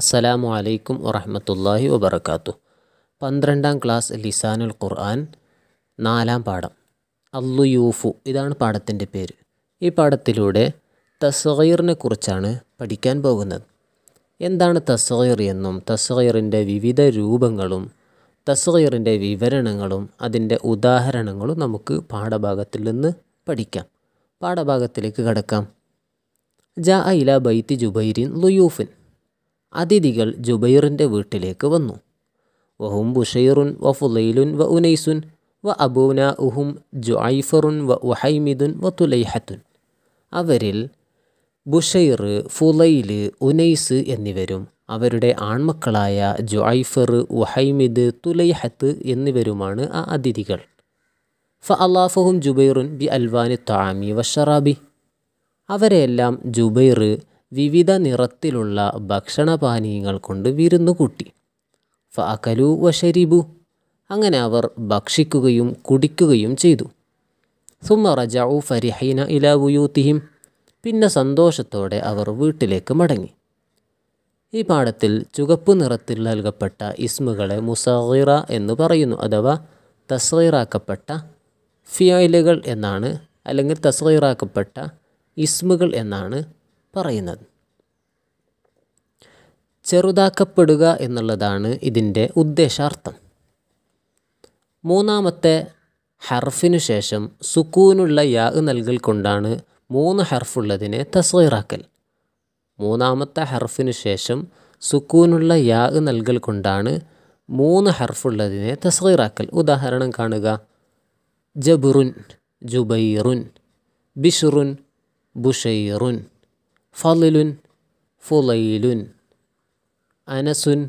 അസ്സലാമു അലൈക്കും വറഹമത്തല്ലാഹി വബർക്കാത്തു പന്ത്രണ്ടാം ക്ലാസ് ലിസാനുൽ ഖുർആൻ നാലാം പാഠം അല്ലു യൂഫു ഇതാണ് പാഠത്തിൻ്റെ പേര് ഈ പാഠത്തിലൂടെ തസ്ഗീറിനെ കുറിച്ചാണ് പഠിക്കാൻ പോകുന്നത് എന്താണ് തസ്ഗീർ എന്നും തസ്ഗീറിൻ്റെ വിവിധ രൂപങ്ങളും തസ്ഗീറിൻ്റെ വിവരണങ്ങളും അതിൻ്റെ ഉദാഹരണങ്ങളും നമുക്ക് പാഠഭാഗത്തിൽ നിന്ന് പഠിക്കാം പാഠഭാഗത്തിലേക്ക് കടക്കാം ജാ ഇല ബൈത്തി ജുബൈരിൻ ലുയൂഫിൻ അതിഥികൾ ജുബൈറിൻ്റെ വീട്ടിലേക്ക് വന്നു വഹും ബുഷൈറുൻ വ ഫുലൈലുൻ വ ഉനൈസുൻ വ അബൂന ഉഹും ജുഐഫറുൻ വ ഉഹൈമിദുൻ വ തുലൈഹത്തുൻ അവരിൽ ബുഷൈർ ഫുലൈൽ ഉനൈസ് എന്നിവരും അവരുടെ ആൺമക്കളായ ജുഐഫർ ഉഹൈമിദ് തുലൈഹത്ത് എന്നിവരുമാണ് ആ അതിഥികൾ ഫ അള്ളാഫുഹും ജുബൈറുൻ ബി അൽവാൻ താമി വഷറാബി അവരെയെല്ലാം ജുബൈർ വിവിധ നിറത്തിലുള്ള ഭക്ഷണപാനീയങ്ങൾ കൊണ്ട് വിരുന്നു കൂട്ടി ഫാക്കലു വഷരിബു അങ്ങനെ അവർ ഭക്ഷിക്കുകയും കുടിക്കുകയും ചെയ്തു സുമ റജാവു ഫരിഹീന ഇലാവുയൂത്തിഹിം പിന്നെ സന്തോഷത്തോടെ അവർ വീട്ടിലേക്ക് മടങ്ങി ഈ പാഠത്തിൽ ചുവപ്പ് നിറത്തിൽ നൽകപ്പെട്ട ഇസ്മുകളെ മുസഹിറ എന്ന് പറയുന്നു അഥവാ തസ്ഹീറാക്കപ്പെട്ട ഫിയോയിലുകൾ എന്നാണ് അല്ലെങ്കിൽ തസ്ഹീറാക്കപ്പെട്ട ഇസ്മുകൾ എന്നാണ് പറയുന്നത് ചെറുതാക്കപ്പെടുക എന്നുള്ളതാണ് ഇതിൻ്റെ ഉദ്ദേശാർത്ഥം മൂന്നാമത്തെ ഹർഫിനു ശേഷം സുക്കൂനുള്ള യാഗ് നൽകൽ കൊണ്ടാണ് മൂന്ന് ഹർഫുള്ളതിനെ തസ്വീറാക്കൽ മൂന്നാമത്തെ ഹർഫിനു ശേഷം സുക്കൂനുള്ള യാഗ് നൽകൽ കൊണ്ടാണ് മൂന്ന് ഹർഫുള്ളതിനെ തസ്വീറാക്കൽ ഉദാഹരണം കാണുക ജബുറുൻ ജുബൈറുൻ ബിഷുറുൻ ബുഷൈറുൻ ഫലിലുൻ ഫുലൈലുൻ അനസുൻ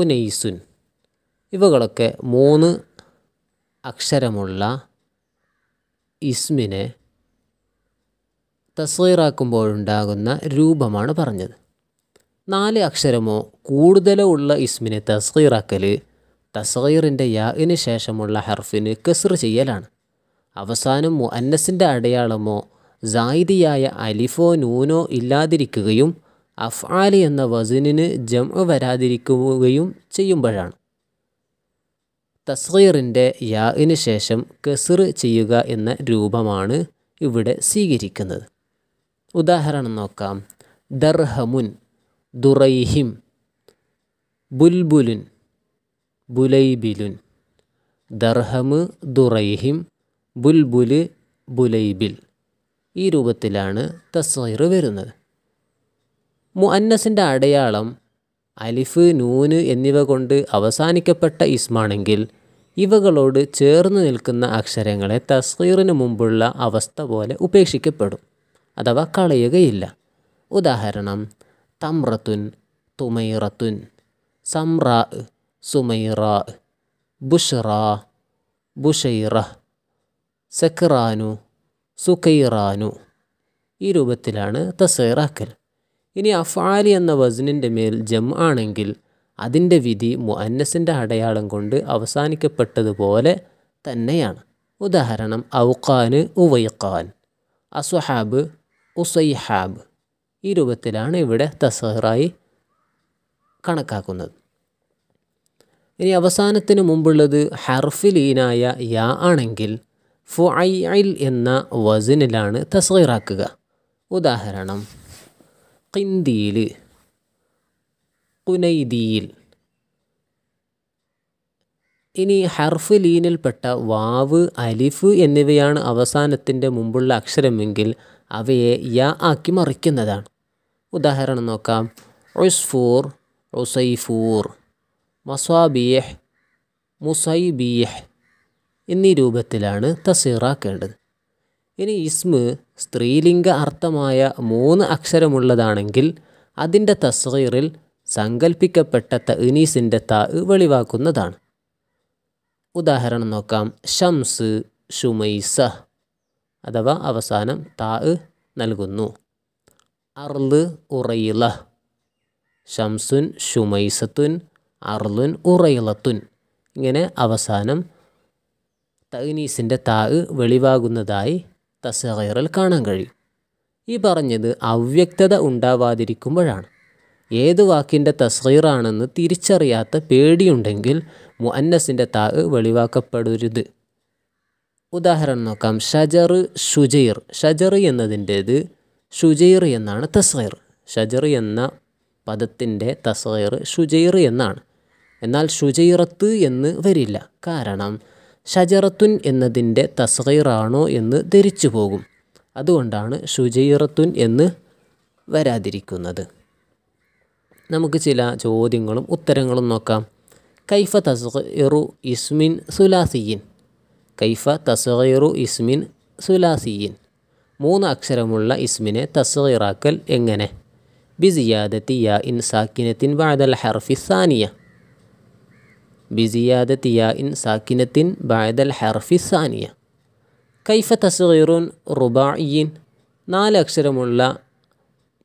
ഉനൈസുൻ ഇവകളൊക്കെ മൂന്ന് അക്ഷരമുള്ള ഇസ്മിനെ തസ്വീറാക്കുമ്പോഴുണ്ടാകുന്ന രൂപമാണ് പറഞ്ഞത് നാല് അക്ഷരമോ കൂടുതലോ ഉള്ള ഇസ്മിനെ തസ്വീറാക്കൽ തസ്വീറിൻ്റെ യാഗിന് ശേഷമുള്ള ഹർഫിന് കെസർ ചെയ്യലാണ് അവസാനം അന്നസിൻ്റെ അടയാളമോ സായിദിയായ അലിഫോ നൂനോ ഇല്ലാതിരിക്കുകയും അഫ്ആാലി എന്ന വസിനിന് ജംഅ വരാതിരിക്കുകയും ചെയ്യുമ്പോഴാണ് തസ്വീറിൻ്റെ യാഇന് ശേഷം കെസർ ചെയ്യുക എന്ന രൂപമാണ് ഇവിടെ സ്വീകരിക്കുന്നത് ഉദാഹരണം നോക്കാം ദർഹമുൻ ദുറൈഹിം ബുൽബുലുൻ ബുലൈബിലുൻ ദർഹമ് ദുറൈഹിം ബുൽബുല് ബുലൈബിൽ ഈ രൂപത്തിലാണ് തസ്വീർ വരുന്നത് മുഅന്നസിൻ്റെ അടയാളം അലിഫ് നൂന് എന്നിവ കൊണ്ട് അവസാനിക്കപ്പെട്ട ഇസ്മാണെങ്കിൽ ഇവകളോട് ചേർന്ന് നിൽക്കുന്ന അക്ഷരങ്ങളെ തസ്വീറിന് മുമ്പുള്ള അവസ്ഥ പോലെ ഉപേക്ഷിക്കപ്പെടും അഥവാ കളയുകയില്ല ഉദാഹരണം തമ്രത്തുൻ തുമൈറത്തുൻ സംറാ സുമൈറ ബുഷറ ബുഷൈറ സെക്രാനു സുഖൈറാനു ഈ രൂപത്തിലാണ് തസൈറാക്കൽ ഇനി അഫാലി എന്ന വസ്നിൻ്റെ മേൽ ജം ആണെങ്കിൽ അതിൻ്റെ വിധി മുഅന്നസിൻ്റെ അടയാളം കൊണ്ട് അവസാനിക്കപ്പെട്ടതുപോലെ തന്നെയാണ് ഉദാഹരണം ഔഖാന് ഉവൈഖാൻ അസുഹാബ് ഉസൈഹാബ് ഈ രൂപത്തിലാണ് ഇവിടെ തസഹറായി കണക്കാക്കുന്നത് ഇനി അവസാനത്തിന് മുമ്പുള്ളത് ഹർഫിലീനായ യാ ആണെങ്കിൽ ഫുഐൽ എന്ന വസിനിലാണ് തസ്ഗീറാക്കുക ഉദാഹരണം കിന്തിയിൽ കുനൈദിയിൽ ഇനി ഹർഫ് ലീനിൽപ്പെട്ട വാവ് അലിഫ് എന്നിവയാണ് അവസാനത്തിൻ്റെ മുമ്പുള്ള അക്ഷരമെങ്കിൽ അവയെ യാ ആക്കി മറിക്കുന്നതാണ് ഉദാഹരണം നോക്കാം ഉസ്ഫൂർ ഉസൈഫൂർ മസാബിയഹ് മുസൈബിയഹ് എന്നീ രൂപത്തിലാണ് തസീറാക്കേണ്ടത് ഇനി ഇസ്മ് സ്ത്രീലിംഗ അർത്ഥമായ മൂന്ന് അക്ഷരമുള്ളതാണെങ്കിൽ അതിൻ്റെ തസ്ഹീറിൽ സങ്കൽപ്പിക്കപ്പെട്ട ഇനീസിൻ്റെ ത വെളിവാക്കുന്നതാണ് ഉദാഹരണം നോക്കാം ഷംസ് ഷുമൈസ അഥവാ അവസാനം താ നൽകുന്നു അർല് ഉറയില ഷംസുൻ ഷുമൈസത്തുൻ അർലുൻ ഉറയിളത്തുൻ ഇങ്ങനെ അവസാനം തഗ്നീസിൻ്റെ താ വെളിവാകുന്നതായി തസഹറിൽ കാണാൻ കഴിയും ഈ പറഞ്ഞത് അവ്യക്തത ഉണ്ടാവാതിരിക്കുമ്പോഴാണ് ഏത് വാക്കിൻ്റെ തസ്ഹീറാണെന്ന് തിരിച്ചറിയാത്ത പേടിയുണ്ടെങ്കിൽ മുഅന്നസിൻ്റെ താ വെളിവാക്കപ്പെടരുത് ഉദാഹരണം നോക്കാം ഷജർ ഷുജൈർ ഷജർ എന്നതിൻ്റേത് ഷുജൈർ എന്നാണ് തസ്ഹീർ ഷജർ എന്ന പദത്തിൻ്റെ തസ്ഹീർ ഷുജൈർ എന്നാണ് എന്നാൽ ഷുജൈറത്ത് എന്ന് വരില്ല കാരണം ഷജറത്തുൻ എന്നതിൻ്റെ തസ്ഹീറാണോ എന്ന് ധരിച്ചു പോകും അതുകൊണ്ടാണ് ഷുജൈറത്തുൻ എന്ന് വരാതിരിക്കുന്നത് നമുക്ക് ചില ചോദ്യങ്ങളും ഉത്തരങ്ങളും നോക്കാം കൈഫ തസ്ഹീറു ഇസ്മിൻ സുലാസിയിൻ കൈഫ തസ്ഹീറു ഇസ്മിൻ സുലാസിയിൻ മൂന്ന് അക്ഷരമുള്ള ഇസ്മിനെ തസ്ഹീറാക്കൽ എങ്ങനെ ബിസിയാദത്തി യാ ഇൻ സാക്കിനത്തിൻ വാദൽ ഹർഫി സാനിയ بزيادة ياء ساكنة بعد الحرف الثانية كيف تصغير رباعي نال أكثر ملا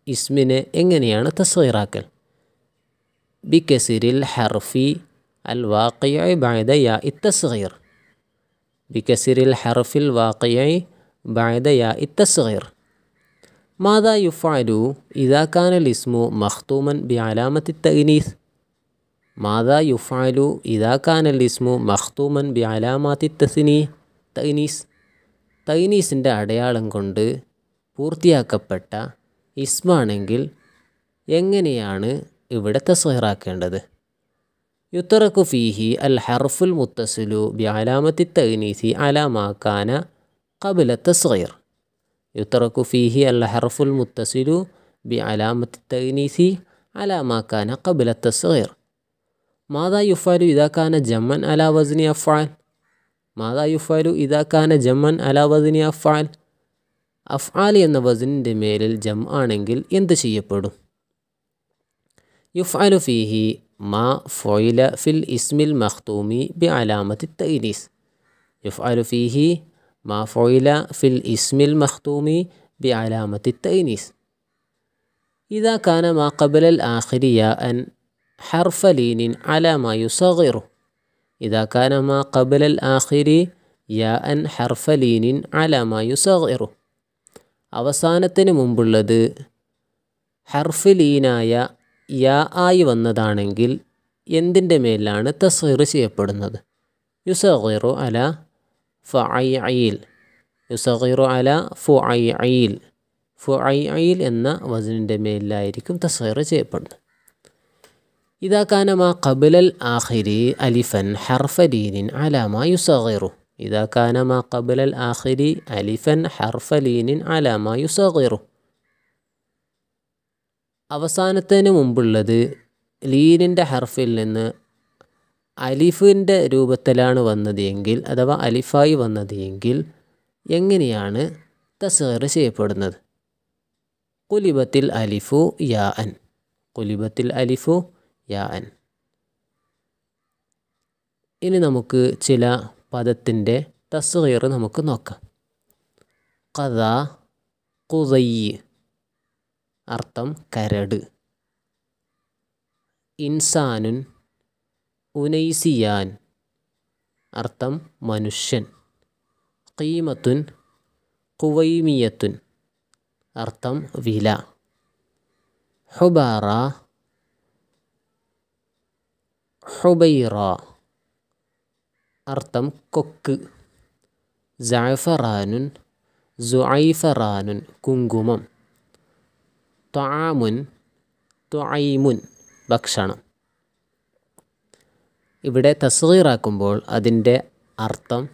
اسمنا إنني إنجنيان تصغيراك بكسر الحرف الواقع بعد ياء التصغير بكسر الحرف الواقع بعد ياء التصغير ماذا يفعل إذا كان الاسم مختوما بعلامة التأنيث؟ ماذا يفعل إذا كان الاسم مختوما بعلامات التثنيه تينيس تينيس إن أديال عنكند بورتيا كبتة اسم أنجيل يعني أنا إبرة تصهرا كندد يترك فيه الحرف المتصل بعلامة التينيس على ما كان قبل التصغير يترك فيه الحرف المتصل بعلامة التينيس على ما كان قبل التصغير ماذا يفعل إذا كان جما على وزن أفعال؟ ماذا يفعل إذا كان جما على وزن أفعل؟ أفعال എന്ന വസ്നിന്റെ മേലിൽ ജം ആണെങ്കിൽ എന്ത് ചെയ്യപ്പെടും يفعل فيه ما فعل في الاسم المختوم بعلامة التأنيث يفعل فيه ما فعل في الاسم المختوم بعلامة التأنيث إذا كان ما قبل الآخر ياء حرف لين على ما يصغره കബലൽ كان ما قبل الآخر ياء حرف لين അവസാനത്തിന് മുമ്പുള്ളത് ഹർഫ് ലീനായ യാ ആയി വന്നതാണെങ്കിൽ എന്തിൻ്റെ മേലാണ് തസ്ഹീർ ചെയ്യപ്പെടുന്നത് യുസഹീറു അല ഫയിൽ യുസഹീറു അല ഐ ഫുഐയിൽ എന്ന വസനിൻ്റെ മേലിലായിരിക്കും തസ്ഹീർ ചെയ്യപ്പെടുന്നത് إذا كان ما قبل الآخر ألفا حرف لين على ما يصغره إذا كان ما قبل الآخر ألفا അവസാനത്തിന് മുമ്പുള്ളത് ലീനിൻ്റെ ഹർഫിൽ നിന്ന് അലിഫിൻ്റെ രൂപത്തിലാണ് വന്നതെങ്കിൽ അഥവാ അലിഫായി വന്നതെങ്കിൽ എങ്കിൽ എങ്ങനെയാണ് തസേർ ചെയ്യപ്പെടുന്നത് കുലിബത്തിൽ അലിഫു യാ അൻ കുലിബത്തിൽ അലിഫു യാ അൻ ഇനി നമുക്ക് ചില പദത്തിൻ്റെ തസ്വീർ നമുക്ക് നോക്കാം കഥ കുതയ്യ് അർത്ഥം കരട് ഇൻസാനുൻ ഉനൈസിയാൻ അർത്ഥം മനുഷ്യൻ കീമത്തുൻ കുവൈമിയത്തുൻ അർത്ഥം വില ഹുബാറ ഹുബൈറ അർത്ഥം കൊക്ക് ജാഫറാനുൻ ജുഐഫറാനുൻ കുങ്കുമം ത്വാമുൻ ത്വൈമുൻ ഭക്ഷണം ഇവിടെ തസ്വീറാക്കുമ്പോൾ അതിൻ്റെ അർത്ഥം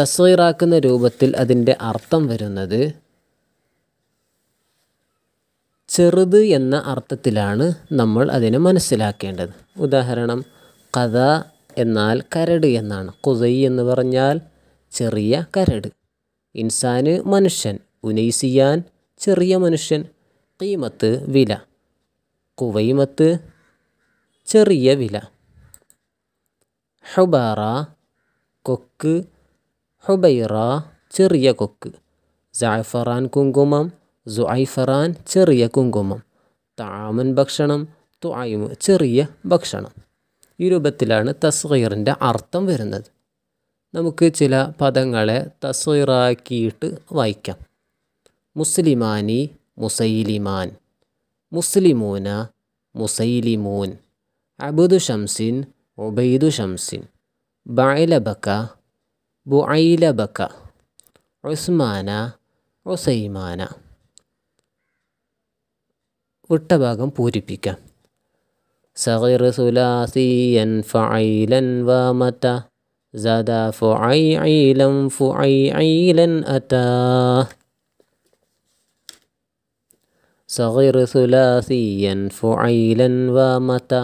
തസ്വീറാക്കുന്ന രൂപത്തിൽ അതിൻ്റെ അർത്ഥം വരുന്നത് ചെറുത് എന്ന അർത്ഥത്തിലാണ് നമ്മൾ അതിനെ മനസ്സിലാക്കേണ്ടത് ഉദാഹരണം കഥ എന്നാൽ കരട് എന്നാണ് കുതൈ എന്ന് പറഞ്ഞാൽ ചെറിയ കരട് ഇൻസാന് മനുഷ്യൻ ഉനൈസിയാൻ ചെറിയ മനുഷ്യൻ കീമത്ത് വില കുവൈമത്ത് ചെറിയ വില ഹുബാറ കൊക്ക് ഹുബൈറ ചെറിയ കൊക്ക് ജാഫറാൻ കുങ്കുമം സുഐഫറാൻ ചെറിയ കുങ്കുമം താമൻ ഭക്ഷണം തുഐമ ചെറിയ ഭക്ഷണം ഈ രൂപത്തിലാണ് തസ്വീറിൻ്റെ അർത്ഥം വരുന്നത് നമുക്ക് ചില പദങ്ങളെ തസ്വീറാക്കിയിട്ട് വായിക്കാം മുസ്ലിമാനി മുസൈലിമാൻ മുസ്ലിമൂന മുസൈലിമൂൻ അബുദു ഷംസിൻ ഒബൈദു ഷംസിൻ ബൈലബക്ക ബുഐലബക്ക ഉസ്മാന ഉസൈമാന വിട്ട ഭാഗം പൂരിപ്പിക്കാം വമത ഫുഐലൻ ഫുഐലൻ വമത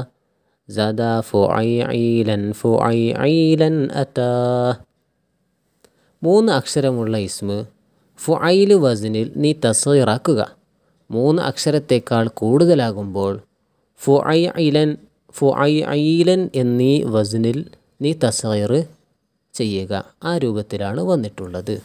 ഫുഐലൻ ഫുഐലൻ മൂന്ന് അക്ഷരമുള്ള ഇസ്മ ഫുഐൽ വസിനിൽ നീ തസീറാക്കുക മൂന്ന് അക്ഷരത്തേക്കാൾ കൂടുതലാകുമ്പോൾ ഐലൻ ഫു ഐ ഐലൻ എന്നീ വസ്നിൽ നീ തസൈർ ചെയ്യുക ആ രൂപത്തിലാണ് വന്നിട്ടുള്ളത്